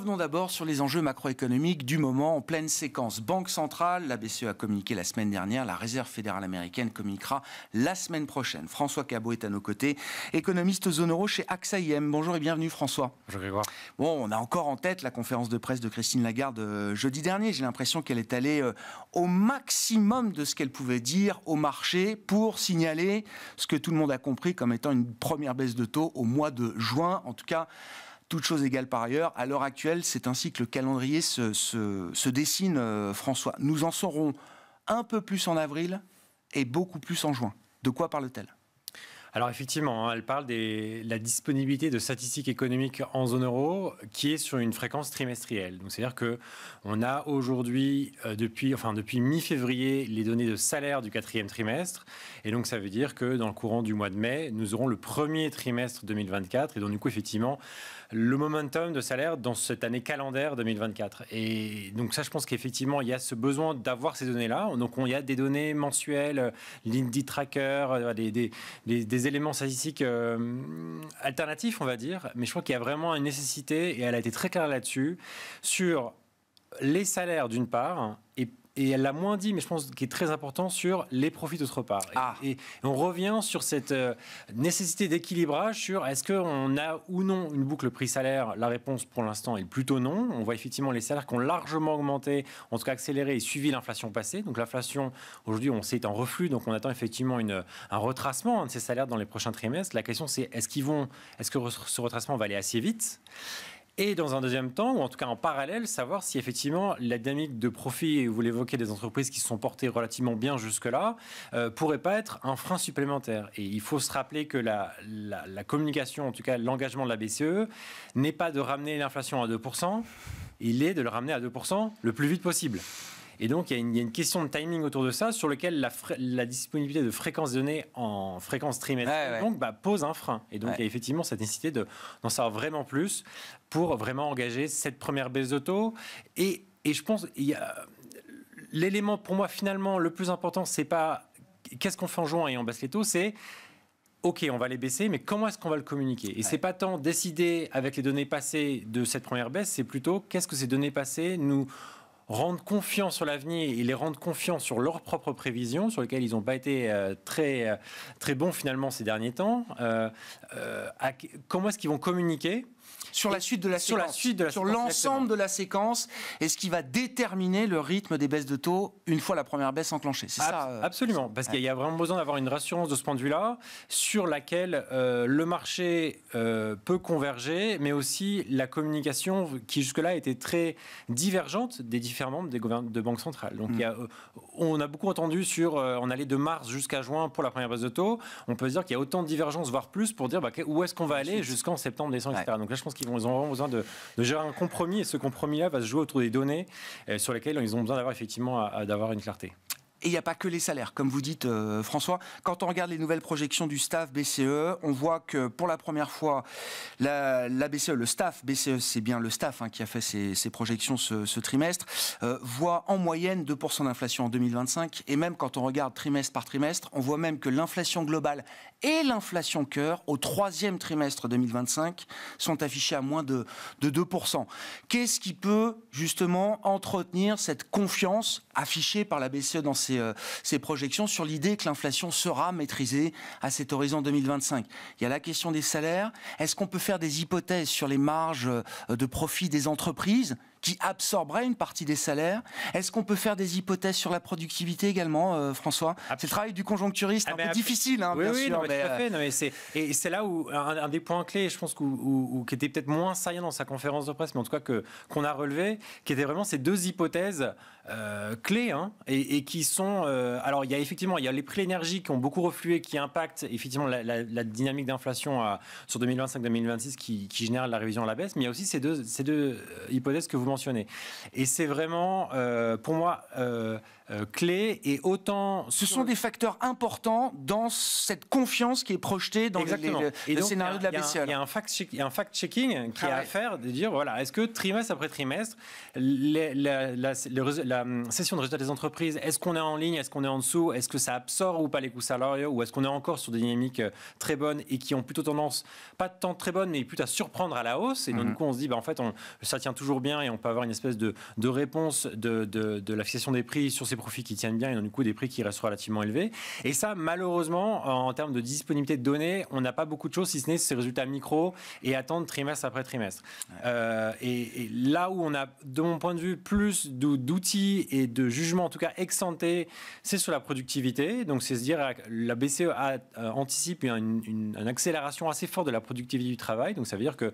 revenons d'abord sur les enjeux macroéconomiques du moment en pleine séquence. Banque centrale, la BCE a communiqué la semaine dernière, la Réserve fédérale américaine communiquera la semaine prochaine. François Cabot est à nos côtés, économiste zone euro chez AXA IM. Bonjour et bienvenue François. Bonjour Grégoire. Bon, on a encore en tête la conférence de presse de Christine Lagarde euh, jeudi dernier. J'ai l'impression qu'elle est allée euh, au maximum de ce qu'elle pouvait dire au marché pour signaler ce que tout le monde a compris comme étant une première baisse de taux au mois de juin. En tout cas, toutes choses égales par ailleurs, à l'heure actuelle, c'est ainsi que le calendrier se, dessine, euh, François. Nous en saurons un peu plus en avril et beaucoup plus en juin. De quoi parle-t-elle alors effectivement, hein, elle parle de la disponibilité de statistiques économiques en zone euro qui est sur une fréquence trimestrielle. Donc c'est-à-dire que on a aujourd'hui euh, depuis enfin depuis mi-février les données de salaire du quatrième trimestre et donc ça veut dire que dans le courant du mois de mai, nous aurons le premier trimestre 2024 et donc du coup effectivement le momentum de salaire dans cette année calendaire 2024. Et donc ça, je pense qu'effectivement, il y a ce besoin d'avoir ces données-là. Donc on, y a des données mensuelles, euh, l'Indie Tracker, euh, des, des éléments statistiques euh, alternatifs, on va dire, mais je crois qu'il y a vraiment une nécessité, et elle a été très claire là-dessus, sur les salaires d'une part, et et elle l'a moins dit, mais je pense qu'il est très important sur les profits d'autre part. Et, ah. on revient sur cette euh, nécessité d'équilibrage sur est-ce qu'on a ou non une boucle prix-salaire La réponse pour l'instant est plutôt non. On voit effectivement les salaires qui ont largement augmenté, en tout cas accéléré et suivi l'inflation passée. Donc l'inflation, aujourd'hui, on sait, est en reflux, donc on attend effectivement une, un retracement hein, de ces salaires dans les prochains trimestres. La question, c'est est-ce qu'ils vont, est-ce que ce retracement va aller assez vite et dans un deuxième temps, ou en tout cas en parallèle, savoir si effectivement la dynamique de profit, vous l'évoquez, des entreprises qui se sont portées relativement bien jusque-là, euh, pourrait pas être un frein supplémentaire. Et il faut se rappeler que la communication, en tout cas l'engagement de la BCE, n'est pas de ramener l'inflation à 2%, il est de le ramener à 2% le plus vite possible. Et donc, il y, a une, question de timing autour de ça, sur lequel la, disponibilité de fréquences données en fréquence trimestrielle donc, bah, pose un frein. Et donc, il y a effectivement cette nécessité d'en savoir vraiment plus pour vraiment engager cette première baisse taux Et, et je pense, l'élément pour moi, finalement, le plus important, c'est pas qu'est-ce qu'on fait en juin et on baisse les taux, c'est OK, on va les baisser, mais comment est-ce qu'on va le communiquer Et c'est pas tant décider avec les données passées de cette première baisse, c'est plutôt qu'est-ce que ces données passées nous Rendre confiance sur l'avenir et les rendent confiance sur leurs propres prévisions, sur lesquelles ils n'ont pas été euh, très, euh, très bons finalement ces derniers temps, euh, comment est-ce qu'ils vont communiquer sur la suite de la séquence, suite sur l'ensemble de la séquence, est ce qui va déterminer le rythme des baisses de taux une fois la première baisse enclenchée. C'est ça. Euh, absolument, parce qu'il y a vraiment besoin d'avoir une rassurance de ce point de vue-là, sur laquelle euh, le marché euh, peut converger, mais aussi la communication qui jusque-là était très divergente des différents membres des gouvernements de banques centrales. Donc, mm. il on a beaucoup entendu sur, on allait de mars jusqu'à juin pour la première baisse de taux. On peut se dire qu'il y a autant de divergences, voire plus, pour dire bah, où est-ce qu'on va aller jusqu'en septembre, décembre, etc. Donc là, je pense qu'ils vont ils ont besoin de, gérer un compromis et ce compromis-là va se jouer autour des données euh, sur lesquelles ils ont besoin d'avoir effectivement d'avoir une clarté. Et il n'y a pas que les salaires, comme vous dites, euh, François. Quand on regarde les nouvelles projections du staff BCE, on voit que pour la première fois, la, BCE, le staff BCE, c'est bien le staff hein, qui a fait ses, projections ce, trimestre, euh, voit en moyenne 2% d'inflation en 2025. Et même quand on regarde trimestre par trimestre, on voit même que l'inflation globale et l'inflation cœur au troisième trimestre 2025 sont affichés à moins de, 2%. Qu'est-ce qui peut justement entretenir cette confiance affichée par la BCE dans euh, ses projections sur l'idée que l'inflation sera maîtrisée à cet horizon 2025 Il y a la question des salaires. Est-ce qu'on peut faire des hypothèses sur les marges euh, de profit des entreprises qui absorberait une partie des salaires. Est-ce qu'on peut faire des hypothèses sur la productivité également, euh, François C'est le travail du conjoncturiste, ah, un peu difficile, hein, oui, bien tout à euh, fait. et c'est là où un, des points clés, je pense, qui était peut-être moins saillant dans sa conférence de presse, mais en tout cas qu'on a relevé, qui était vraiment ces deux hypothèses euh, clés hein, et, qui sont. Euh, alors, il y a effectivement il y a les prix de l'énergie qui ont beaucoup reflué, qui impactent effectivement la, dynamique d'inflation euh, sur 2025-2026 qui, qui, génère la révision à la baisse, mais il y a aussi ces deux, ces deux hypothèses que vous mentionnez. Et c'est vraiment, pour moi, euh, clé clés et autant. Ce sont des facteurs importants dans cette confiance qui est projetée dans le scénario de la BCE. Il y a un fact-checking qui ah a à faire de dire voilà, est-ce que trimestre après trimestre, la, hum, session de résultats des entreprises, est-ce qu'on est en ligne, est-ce qu'on est en dessous, est-ce que ça absorbe ou pas les coûts salariaux, ou est-ce qu'on est encore sur des dynamiques euh, très bonnes et qui ont plutôt tendance, pas tant très bonnes, mais plutôt à surprendre à la hausse. Et donc, mhm. du coup, on se dit, bah, en fait, on, ça tient toujours bien et on peut avoir une espèce de, réponse de, de la fixation des prix sur ces profits qui tiennent bien et du coup des prix qui restent relativement élevés. Et ça, malheureusement, en termes de disponibilité de données, on n'a pas beaucoup de choses si ce n'est ces résultats micro et attendre trimestre après trimestre. Euh, et, là où on a, de mon point de vue, plus d'outils et de jugements, en tout cas ex c'est sur la productivité. Donc c'est se dire euh, la BCE a, euh, anticipe une, une, accélération assez forte de la productivité du travail. Donc ça veut dire que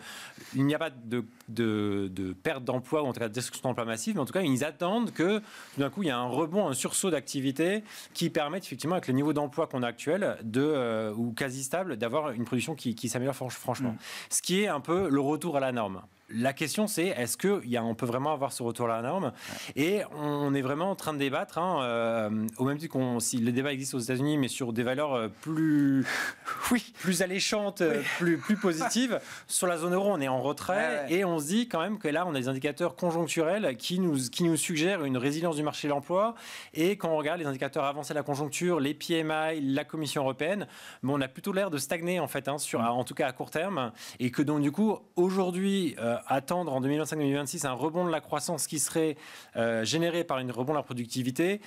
il n'y a pas de, de, de perte d'emploi ou en tout cas de destruction d'emploi massive, mais en tout cas ils attendent que d'un coup il y a un rebond un sursaut d'activité qui permettent effectivement, avec le niveau d'emploi qu'on a actuel, de, euh, ou quasi stable, d'avoir une production qui, qui s'améliore franchement. Mm. Ce qui est un peu le retour à la norme la question, c'est est-ce que y a, on peut vraiment avoir ce retour à la norme Et on est vraiment en train de débattre, hein, euh, au même titre qu'on si le débat existe aux États-Unis, mais sur des valeurs euh, plus, oui. plus alléchantes, euh, plus, plus positives. sur la zone euro, on est en retrait et on se dit quand même que là, on a des indicateurs conjoncturels qui nous, qui nous suggèrent une résilience du marché de l'emploi. Et quand on regarde les indicateurs avancés de la conjoncture, les PMI, la Commission européenne, bon, on a plutôt l'air de stagner en fait, hein, sur, mm. en tout cas à court terme, et que donc du coup aujourd'hui euh, attendre en 2025-2026 un rebond de la croissance qui serait euh, généré par une rebond de la productivité,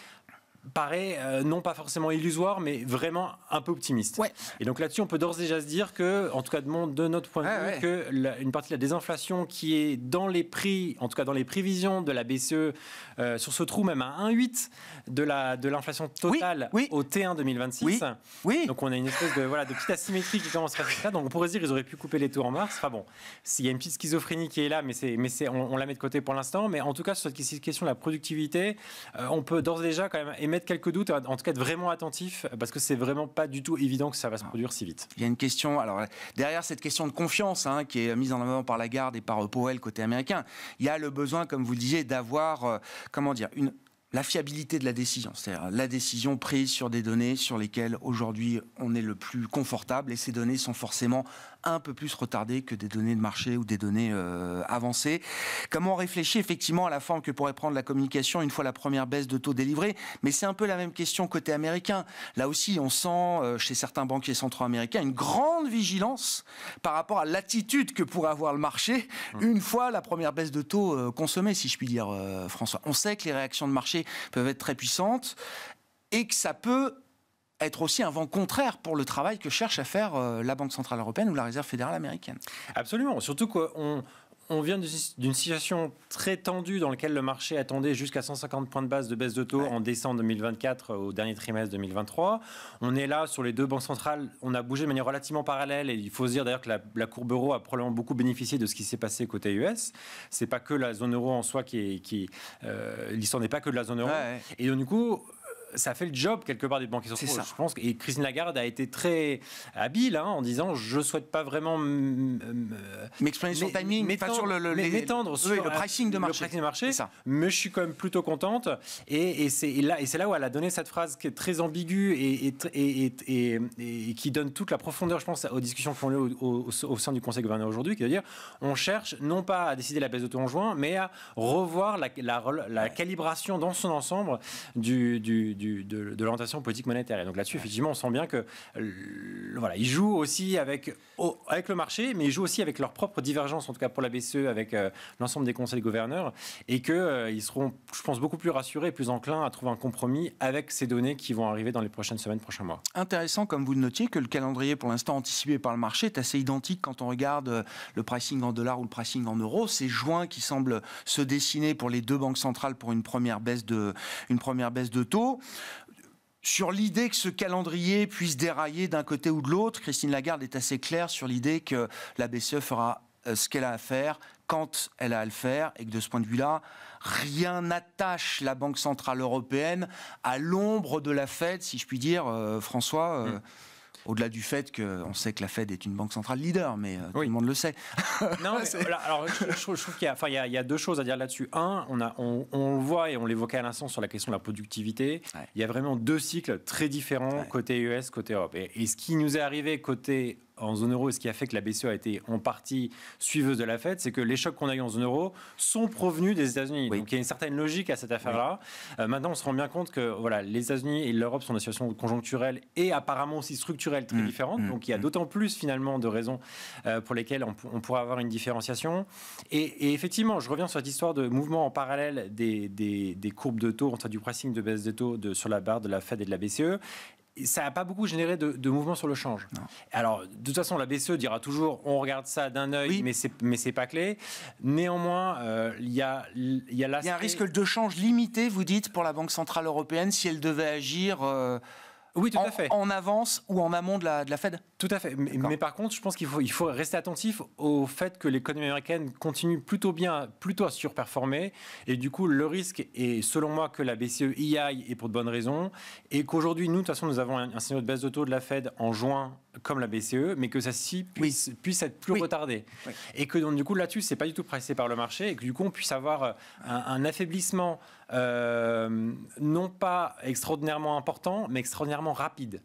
paraît euh, non pas forcément illusoire, mais vraiment un peu optimiste. Et donc là-dessus, on peut d'ores et déjà se dire que, en tout cas de, mon, de notre point de vue, que une partie de la désinflation qui est dans les prix, en tout cas dans les prévisions de la BCE, euh, sur ce trou même à 1,8 de la de l'inflation totale au T1 2026. Donc on a une espèce de voilà de petite asymétrie qui commence à se faire Donc on pourrait se dire ils auraient pu couper les tours en mars. Enfin bon, s'il y a une petite schizophrénie qui est là, mais c'est mais c'est on, la met de côté pour l'instant. Mais en tout cas sur cette question de la productivité, euh, on peut d'ores et déjà quand même mettre quelques doutes, en tout cas être vraiment attentif, parce que c'est vraiment pas du tout évident que ça va se ah. produire si vite. Il y a une question, alors derrière cette question de confiance hein, qui est mise en avant par la garde et par euh, Powell côté américain, il y a le besoin, comme vous le disiez, d'avoir, euh, comment dire, une la fiabilité de la décision, c'est-à-dire la décision prise sur des données sur lesquelles aujourd'hui on est le plus confortable et ces données sont forcément un peu plus retardées que des données de marché ou des données euh, avancées. Comment réfléchir effectivement à la forme que pourrait prendre la communication une fois la première baisse de taux délivrée Mais c'est un peu la même question côté américain. Là aussi, on sent euh, chez certains banquiers centraux américains une grande vigilance par rapport à l'attitude que pourrait avoir le marché hum. une fois la première baisse de taux euh, consommée, si je puis dire, François. On sait que les réactions de marché peuvent être très puissantes et que ça peut être aussi un vent contraire pour le travail que cherche à faire euh, la Banque Centrale Européenne ou la Réserve Fédérale Américaine. Absolument, surtout qu'on on vient d'une situation très tendue dans laquelle le marché attendait jusqu'à 150 points de base de baisse de taux en décembre 2024 euh, au dernier trimestre 2023. On est là sur les deux banques centrales. On a bougé de manière relativement parallèle et il faut se dire d'ailleurs que la, courbe euro a probablement beaucoup bénéficié de ce qui s'est passé côté US. C'est pas que la zone euro en soi qui est, qui euh, n'est pas que de la zone euro. Et du coup, ça fait le job quelque part des banquiers centraux. Ça. Je pense et Christine Lagarde a été très habile hein, en disant je souhaite pas vraiment euh, m'exprimer sur le timing, m'étendre sur le, sur, le pricing de marché, marché ça. mais je suis quand même plutôt contente et, c'est là et c'est là où elle a donné cette phrase qui est très ambiguë et, et, qui donne toute la profondeur, je pense, aux discussions qui au, sein du Conseil gouverneur aujourd'hui, qui veut dire on cherche non pas à décider la baisse de taux en juin, mais à revoir la, la calibration dans son ensemble du, du de, l'orientation politique monétaire. Et donc là-dessus, effectivement, on sent bien que euh, voilà, ils jouent aussi avec, avec le marché, mais ils jouent aussi avec leur propre divergence, en tout cas pour la BCE, avec euh, l'ensemble des conseils gouverneurs, et qu'ils euh, ils seront, je pense, beaucoup plus rassurés, plus enclins à trouver un compromis avec ces données qui vont arriver dans les prochaines semaines, prochains mois. Intéressant, comme vous le notiez, que le calendrier pour l'instant anticipé par le marché est assez identique quand on regarde le pricing en dollars ou le pricing en euros. C'est juin qui semble se dessiner pour les deux banques centrales pour une première baisse de, une première baisse de taux. Sur l'idée que ce calendrier puisse dérailler d'un côté ou de l'autre, Christine Lagarde est assez claire sur l'idée que la BCE fera euh, ce qu'elle a à faire quand elle a à le faire et que de ce point de vue-là, rien n'attache la Banque Centrale Européenne à l'ombre de la fête, si je puis dire, euh, François. Euh, mm. Au-delà du fait qu'on sait que la Fed est une banque centrale leader, mais euh, tout le monde le sait. non, alors je, trouve qu'il y, a, il y, a, deux choses à dire là-dessus. Un, on, le voit et on l'évoquait à l'instant sur la question de la productivité. Il y a vraiment deux cycles très différents côté US, côté Europe. Et, et ce qui nous est arrivé côté en zone euro et ce qui a fait que la BCE a été en partie suiveuse de la Fed, c'est que les chocs qu'on a eu en zone euro sont provenus des États-Unis. Donc il y a une certaine logique à cette affaire-là. Euh, maintenant, on se rend bien compte que voilà, les États-Unis et l'Europe sont des situations conjoncturelles et apparemment aussi structurelles très mmh. différentes. Mmh. Donc il y a mmh. d'autant plus finalement de raisons euh, pour lesquelles on, pourrait avoir une différenciation. Et, effectivement, je reviens sur cette histoire de mouvement en parallèle des, courbes de taux, entre du pricing de baisse des taux de, sur la barre de la Fed et de la BCE ça n'a pas beaucoup généré de, de, mouvement sur le change. Alors, de toute façon, la BCE dira toujours on regarde ça d'un œil, mais ce n'est pas clé. Néanmoins, euh, il y a il y a, un risque de change limité, vous dites, pour la Banque centrale européenne si elle devait agir. Euh, oui, tout à fait. en avance ou en amont de la, Fed Tout à fait. Mais, par contre, je pense qu'il faut, il faut rester attentif au fait que l'économie américaine continue plutôt bien, plutôt à surperformer. Et du coup, le risque est, selon moi, que la BCE y aille et pour de bonnes raisons. Et qu'aujourd'hui, nous, de toute façon, nous avons un, un signal de baisse de taux de la Fed en juin comme la BCE, mais que ça puisse, être plus retardé. Et que donc, du coup, là-dessus, c'est pas du tout pressé par le marché, et que du coup, on puisse avoir euh, un, affaiblissement euh, non pas extraordinairement important, mais extraordinairement rapide.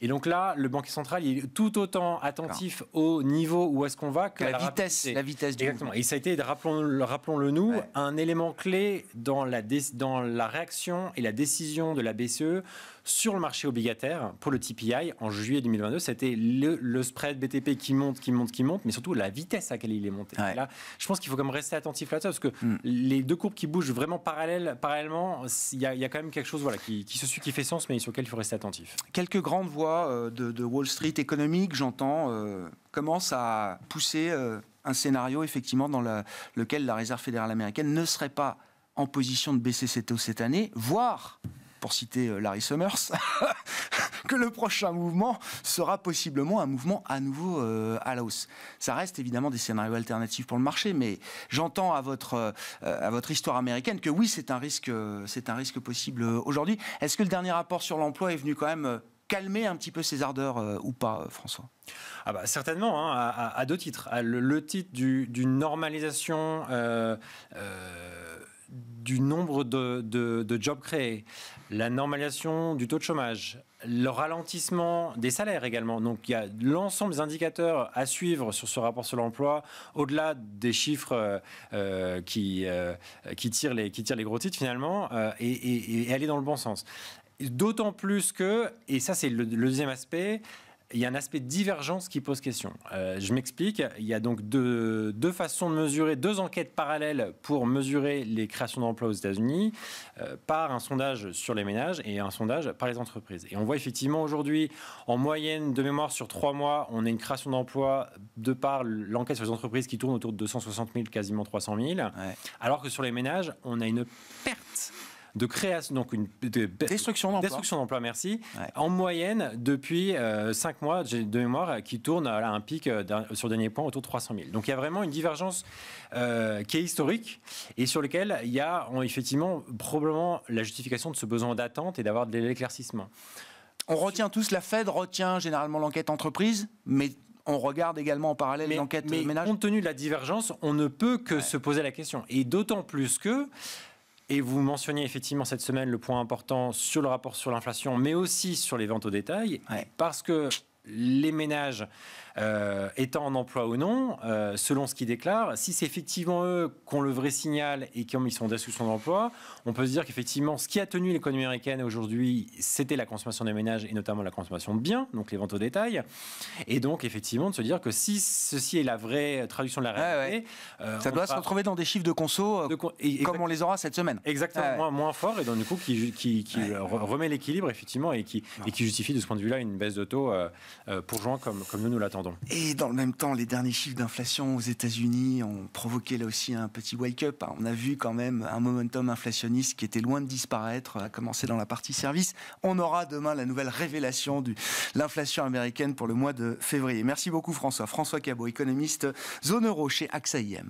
Et donc là, le banquier central est tout autant attentif au niveau où est-ce qu'on va que la, vitesse, la vitesse du Et ça a été, rappelons-le nous, un élément clé dans la, dans la réaction et la décision de la BCE sur le marché obligataire pour le TPI en juillet 2022. C'était le, spread BTP qui monte, qui monte, qui monte, mais surtout la vitesse à laquelle il est monté. Là, je pense qu'il faut quand même rester attentif là-dessus parce que hmm. les deux courbes qui bougent vraiment parallèles, parallèlement, il y, a quand même quelque chose voilà, qui, qui se suit, qui fait sens, mais sur lequel il faut rester attentif. Quelques grandes voies euh, de, Wall Street économique, j'entends, euh, commence à pousser euh, un scénario effectivement dans la, lequel la Réserve fédérale américaine ne serait pas en position de baisser cette taux cette année, voire, pour citer Larry Summers, que le prochain mouvement sera possiblement un mouvement à nouveau à la hausse. Ça reste évidemment des scénarios alternatifs pour le marché, mais j'entends à votre à votre histoire américaine que oui, c'est un risque c'est un risque possible aujourd'hui. Est-ce que le dernier rapport sur l'emploi est venu quand même calmer un petit peu ces ardeurs euh, ou pas, euh, François ah bah, certainement, hein, à, deux titres. le, titre d'une normalisation euh, du nombre de, jobs créés, la normalisation du taux de chômage, le ralentissement des salaires également. Donc il y a l'ensemble des indicateurs à suivre sur ce rapport sur l'emploi, au-delà des chiffres qui, tirent les, gros titres finalement, et, et, aller dans le bon sens. D'autant plus que, et ça c'est le, deuxième aspect, il y a un aspect de divergence qui pose question. Euh, je m'explique. Il y a donc deux, façons de mesurer, deux enquêtes parallèles pour mesurer les créations d'emplois aux États-Unis, euh, par un sondage sur les ménages et un sondage par les entreprises. Et on voit effectivement aujourd'hui, en moyenne de mémoire sur trois mois, on a une création d'emplois de par l'enquête sur les entreprises qui tourne autour de 260 000, quasiment 300 000, alors que sur les ménages, on a une perte de création, donc une destruction Destruction d'emploi, merci. En moyenne, depuis 5 euh, mois, de mémoire, euh, qui tourne à euh, un pic sur dernier point autour de 300 000. Donc il y a vraiment une divergence qui est historique et sur lequel il y a effectivement probablement la justification de ce besoin d'attente et d'avoir de l'éclaircissement. On retient tous, la Fed retient généralement l'enquête entreprise, mais on regarde également en parallèle l'enquête ménage. Mais compte tenu de la divergence, on ne peut que se poser la question. Et d'autant plus que et vous mentionniez effectivement cette semaine le point important sur le rapport sur l'inflation, mais aussi sur les ventes au détail, parce que les ménages euh, étant en emploi ou non, euh, selon ce qu'ils déclarent, si c'est effectivement eux qui ont le vrai signal et qui ont mis son son emploi, on peut se dire qu'effectivement, ce qui a tenu l'économie américaine aujourd'hui, c'était la consommation des ménages et notamment la consommation de biens, donc les ventes au détail. Et donc, effectivement, de se dire que si ceci est la vraie traduction de la réalité, euh, ça doit se retrouver dans des chiffres de conso comme on les aura cette semaine. Exactement, moins, fort et donc du coup qui, qui, remet l'équilibre effectivement et qui, et qui, justifie de ce point de vue-là une baisse de taux pour juin, comme, comme nous nous l'attendons. Et dans le même temps, les derniers chiffres d'inflation aux États-Unis ont provoqué là aussi un petit wake-up. On a vu quand même un momentum inflationniste qui était loin de disparaître, à commencer dans la partie service. On aura demain la nouvelle révélation de l'inflation américaine pour le mois de février. Merci beaucoup François. François Cabot, économiste zone euro chez AXA IM.